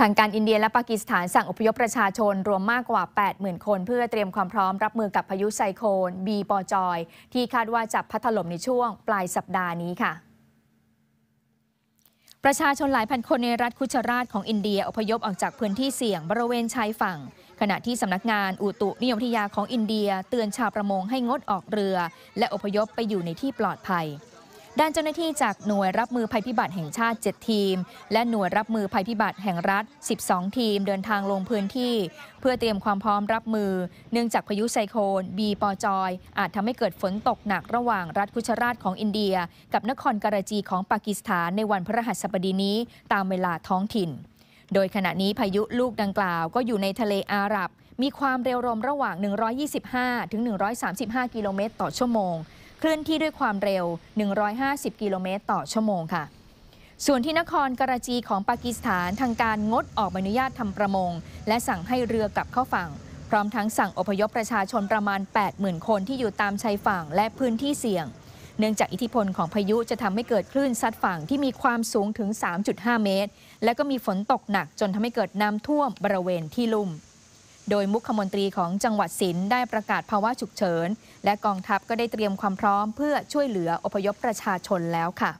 ทางการอินเดียและปากีสถานสั่งอพยพประชาชนรวมมากกว่า 80,000 คน เพื่อเตรียมความพร้อมรับมือกับพายุไซโคลนบีปอจอย ที่คาดว่าจะพัดถล่มในช่วงปลายสัปดาห์นี้ค่ะ ประชาชนหลายพันคนในรัฐคุชราชของอินเดียอพยพออกจากพื้นที่เสี่ยงบริเวณชายฝั่ง ขณะที่สำนักงานอุตุนิยมวิทยาของอินเดีย เตือนชาวประมงให้งดออกเรือ และอพยพไปอยู่ในที่ปลอดภัยด้านเจ้าหน้าที่จากหน่วยรับมือภัยพิบัติแห่งชาติ 7 ทีม และหน่วยรับมือภัยพิบัติแห่งรัฐ 12 ทีมเดินทางลงพื้นที่ เพื่อเตรียมความพร้อมรับมือ เนื่องจากพายุไซโคลนบีปอจอย อาจทำให้เกิดฝนตกหนักระหว่างรัฐคุชราชของอินเดีย กับนครการาจีของปากีสถานในวันพฤหัสบดีนี้ ตามเวลาท้องถิ่น โดยขณะนี้พายุลูกดังกล่าวก็อยู่ในทะเลอาหรับ มีความเร็วลมระหว่าง125ถึง135กิโลเมตรต่อชั่วโมงเคลื่อนที่ด้วยความเร็ว 150 กิโลเมตรต่อชั่วโมงค่ะ ส่วนที่นครกราจีของปากีสถานทางการงดออกใบอนุญาตทำประมง และสั่งให้เรือกลับเข้าฝั่ง พร้อมทั้งสั่งอพยพประชาชนประมาณ 80,000 คนที่อยู่ตามชายฝั่งและพื้นที่เสี่ยง เนื่องจากอิทธิพลของพายุจะทำให้เกิดคลื่นซัดฝั่งที่มีความสูงถึง 3.5 เมตร และก็มีฝนตกหนักจนทำให้เกิดน้ำท่วมบริเวณที่ลุ่มโดยมุขมนตรีของจังหวัดสินได้ประกาศภาวะฉุกเฉิน และกองทัพก็ได้เตรียมความพร้อมเพื่อช่วยเหลืออพยพประชาชนแล้วค่ะ